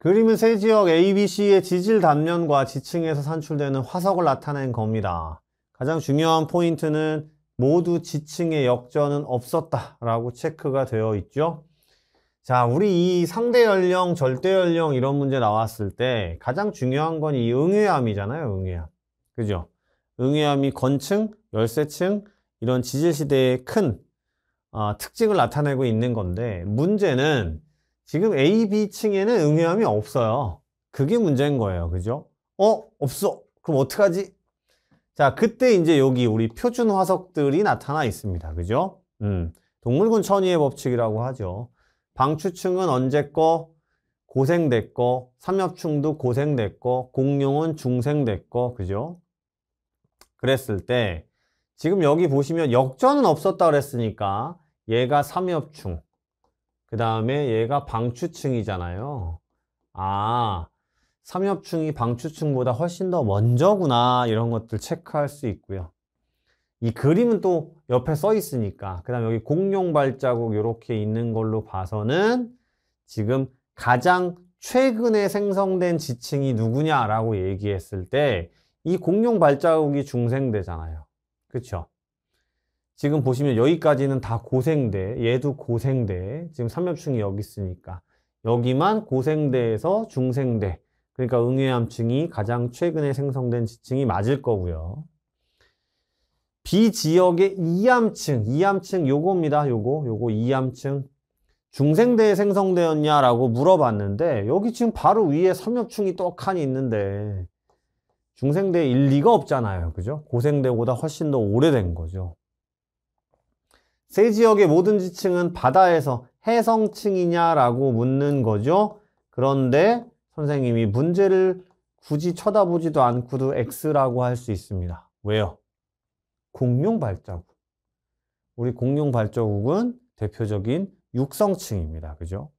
그림은 세 지역 A, B, C의 지질 단면과 지층에서 산출되는 화석을 나타낸 겁니다. 가장 중요한 포인트는 모두 지층의 역전은 없었다라고 체크가 되어 있죠. 자, 우리 이 상대 연령, 절대 연령 이런 문제 나왔을 때 가장 중요한 건 이 응외암이잖아요, 응외암. 그죠? 응외암이 건층, 열쇠층 이런 지질시대의 큰 어, 특징을 나타내고 있는 건데 문제는 지금 A, B층에는 응유함이 없어요. 그게 문제인 거예요. 그죠? 어? 없어. 그럼 어떡하지? 자, 그때 이제 여기 우리 표준 화석들이 나타나 있습니다. 그죠? 음, 동물군 천위의 법칙이라고 하죠. 방추층은 언제 거? 고생됐고, 삼엽충도 고생됐고, 공룡은 중생됐고, 그죠? 그랬을 때, 지금 여기 보시면 역전은 없었다 그랬으니까, 얘가 삼엽충, 그 다음에 얘가 방추층이잖아요. 아, 삼엽충이 방추층보다 훨씬 더 먼저구나 이런 것들 체크할 수 있고요. 이 그림은 또 옆에 써 있으니까 그 다음 에 여기 공룡 발자국 이렇게 있는 걸로 봐서는 지금 가장 최근에 생성된 지층이 누구냐라고 얘기했을 때 이 공룡 발자국이 중생되잖아요. 그렇죠? 지금 보시면 여기까지는 다 고생대, 얘도 고생대, 지금 삼엽충이 여기 있으니까 여기만 고생대에서 중생대, 그러니까 응외암층이 가장 최근에 생성된 지층이 맞을 거고요. 비지역의 이암층, 이암층 요겁니다. 요거, 요거 이암층. 중생대에 생성되었냐라고 물어봤는데 여기 지금 바로 위에 삼엽충이 떡하니 있는데 중생대 일, 리가 없잖아요. 그죠? 고생대보다 훨씬 더 오래된 거죠. 세 지역의 모든 지층은 바다에서 해성층이냐라고 묻는 거죠. 그런데 선생님이 문제를 굳이 쳐다보지도 않고도 X라고 할 수 있습니다. 왜요? 공룡 발자국. 우리 공룡 발자국은 대표적인 육성층입니다. 그죠?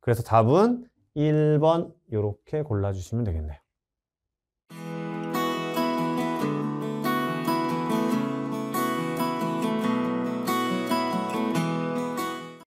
그래서 답은 1번 이렇게 골라주시면 되겠네요.